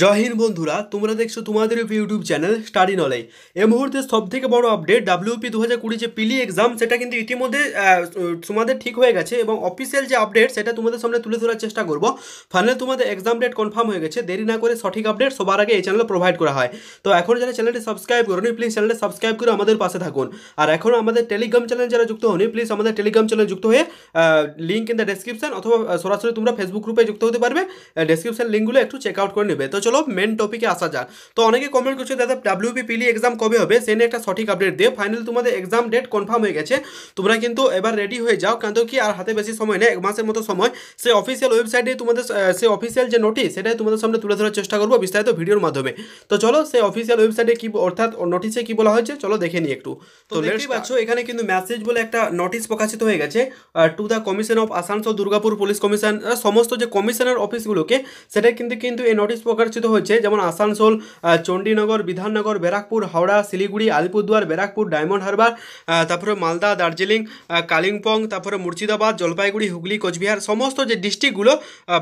জয়হীন বন্ধুরা তোমরা দেখছো তোমাদের ইউটিউব চ্যানেল স্টাডি নলেজ এই মুহূর্তে সবথেকে বড় আপডেট ডাব্লিউপি দু হাজার কুড়ি যে পিলি এক্সাম e সেটা কিন্তু ইতিমধ্যে তোমাদের ঠিক হয়ে গেছে এবং অফিসিয়াল যে আপডেট সেটা তোমাদের সামনে তুলে ধরার চেষ্টা করব ফাইনাল তোমাদের এক্সাম ডেট কনফার্ম হয়ে গেছে দেরি না করে সঠিক আপডেট সবার আগে এই চ্যানেলে প্রোভাইড করা হয় তো এখন যারা চ্যানেলটি সাবস্ক্রাইব নি প্লিজ চ্যানেলে সাবস্ক্রাইব করে আমাদের পাশে থাকুন আর এখন আমাদের টেলিগ্রাম চ্যানেল যারা যুক্ত হনি প্লিজ আমাদের টেলিগ্রাম চ্যানেল যুক্ত হয়ে লিঙ্ক ইন দ্য ডেসক্রিপশন অথবা সরাসরি তোমরা ফেসবুক গ্রুপে যুক্ত হতে পারবে ডেসক্রিপশন লিঙ্কগুলো একটু চেক আউট করে নেবে তো তো চলো মেন টপিকে আসা যাক তো অনেকে কমেন্ট করছে দাদা ডাব্লিউপি পিলি এক্সাম কবে হবে সে নিয়ে একটা সঠিক আপডেট দিয়ে ফাইনালি তোমাদের এক্সাম ডেট কনফার্ম হয়ে গেছে তোমরা কিন্তু এবার রেডি হয়ে যাও কেন কি আর হাতে বেশি সময় নেই এক মাসের মতো সময় সে অফিসিয়াল ওয়েবসাইটে তোমাদের সেই অফিসিয়াল যে নোটিশ সেটাই তোমাদের সামনে তুলে ধরার চেষ্টা করবো বিস্তারিত ভিডিওর মাধ্যমে তো চলো সে অফিসিয়াল ওয়েবসাইটে কি অর্থাৎ নোটিশে কি বলা হয়েছে চলো দেখে নিই একটু তো দেখতেই পাচ্ছ এখানে কিন্তু মেসেজ বলে একটা নোটিশ প্রকাশিত হয়ে গেছে to the commission of Asansol Durgapur police commission সমস্ত যে কমিশনার অফিসগুলোকে সেটা কিন্তু কিন্তু এই নোটিশ প্রকাশ পরিবর্তিত হয়েছে যেমন আসানসোল চণ্ডীনগর বিধাননগর ব্যারাকপুর হাওড়া শিলিগুড়ি আলিপুরদুয়ার ব্যারাকপুর ডায়মন্ড হারবার তারপরে মালদা দার্জিলিং কালিম্পং তারপরে মুর্শিদাবাদ জলপাইগুড়ি হুগলি কোচবিহার সমস্ত যে ডিস্ট্রিক্টগুলো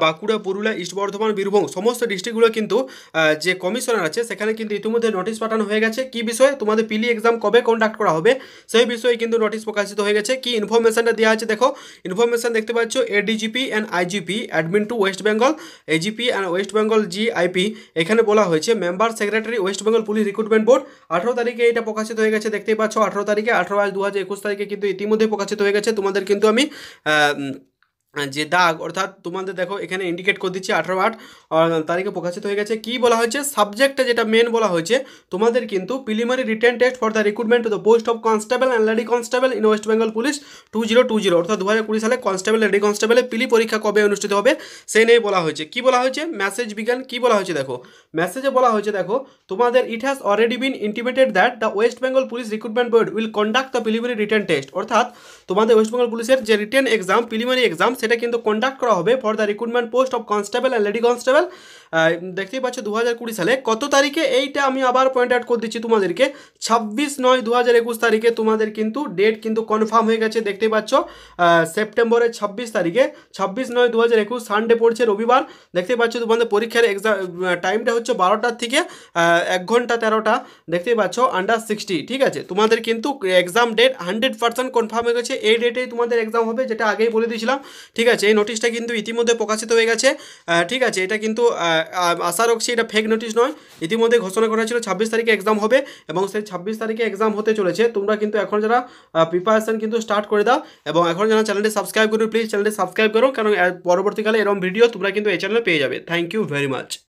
বাঁকুড়া পুরুলিয়া ইস্ট বর্ধমান বীরভূম সমস্ত ডিস্ট্রিক্টগুলো কিন্তু যে কমিশনার আছে সেখানে কিন্তু ইতিমধ্যে নোটিশ পাঠানো হয়ে গেছে কি বিষয়ে তোমাদের পিলি এক্সাম কবে কন্ডাক্ট করা হবে সেই বিষয়ে কিন্তু নোটিশ প্রকাশিত হয়ে গেছে কি ইনফরমেশনটা দেওয়া আছে দেখো ইনফরমেশন দেখতে পাচ্ছ ADGP and IGP admin to West Bengal AGP and West Bengal G IP SAP এখানে বলা হয়েছে member secretary West Bengal police recruitment board আঠারো তারিখে এটা প্রকাশিত হয়ে গেছে দেখতেই পাচ্ছ আঠারো তারিখে আঠারো আজ দু হাজার একুশ তারিখে কিন্তু ইতিমধ্যে প্রকাশিত হয়ে গেছে তোমাদের কিন্তু আমি যে দাগ অর্থাৎ তোমাদের দেখো এখানে ইন্ডিকেট করে দিচ্ছি আঠারো আট তারিখে প্রকাশিত হয়ে গেছে কি বলা হয়েছে সাবজেক্টটা যেটা মেন বলা হয়েছে তোমাদের কিন্তু preliminary written test for the recruitment to the post of constable and lady constable in West Bengal police two zero two zero অর্থাৎ দু হাজার কুড়ি সালে কনস্টেবল লেডি কনস্টেবলের পিলি পরীক্ষা কবে অনুষ্ঠিত হবে সেই নিয়ে বলা হয়েছে কি বলা হয়েছে মেসেজ বিজ্ঞান কি বলা হয়েছে দেখো মেসেজে বলা হয়েছে দেখো তোমাদের it has already been intimated that the West Bengal police recruitment board will conduct the preliminary written test অর্থাৎ তোমাদের ওয়েস্ট বেঙ্গল পুলিশের যে রিটার্ন এক্সাম প্রিলিমারি এক্সাম এটা কিন্তু কন্ডাক্ট করা হবে for the recruitment post of constable and lady constable দেখতেই পাচ্ছো 2020 সালে কত তারিখে এইটা আমি আবার পয়েন্ট আউট করে দিয়েছি তোমাদেরকে 26/9/2021 তারিখে তোমাদের কিন্তু ডেট কিন্তু কনফার্ম হয়ে গেছে দেখতেই পাচ্ছো সেপ্টেম্বরের 26 তারিখে 26/9/2021 সান্ডে পড়ছে রবিবার দেখতেই পাচ্ছো তোমাদের পরীক্ষার টাইমটা হচ্ছে 12টা থেকে 1 ঘন্টা 13টা দেখতেই পাচ্ছো আন্ডার 60 ঠিক আছে তোমাদের কিন্তু एग्जाम ডেট 100% কনফার্ম হয়ে গেছে এই ডেটেই তোমাদের एग्जाम হবে যেটা আগেই বলে দিয়েছিলাম ঠিক আছে এই নোটিশটা কিন্তু ইতিমধ্যে প্রকাশিত হয়ে গেছে ঠিক আছে এটা কিন্তু আশা রাখছি এটা ফেক নোটিশ নয় ইতিমধ্যে ঘোষণা করা হয়েছিল ছাব্বিশ তারিখে এক্সাম হবে এবং সেই ছাব্বিশ তারিখে এক্সাম হতে চলেছে তোমরা কিন্তু এখন যারা প্রিপারেশান কিন্তু স্টার্ট করে দাও এবং এখন যারা চ্যানেলটি সাবস্ক্রাইব করুন প্লিজ চ্যানেলটি সাবস্ক্রাইব করো কারণ পরবর্তীকালে এরকম ভিডিও তোমরা কিন্তু এই চ্যানেলে পেয়ে যাবে থ্যাংক ইউ ভেরি মাচ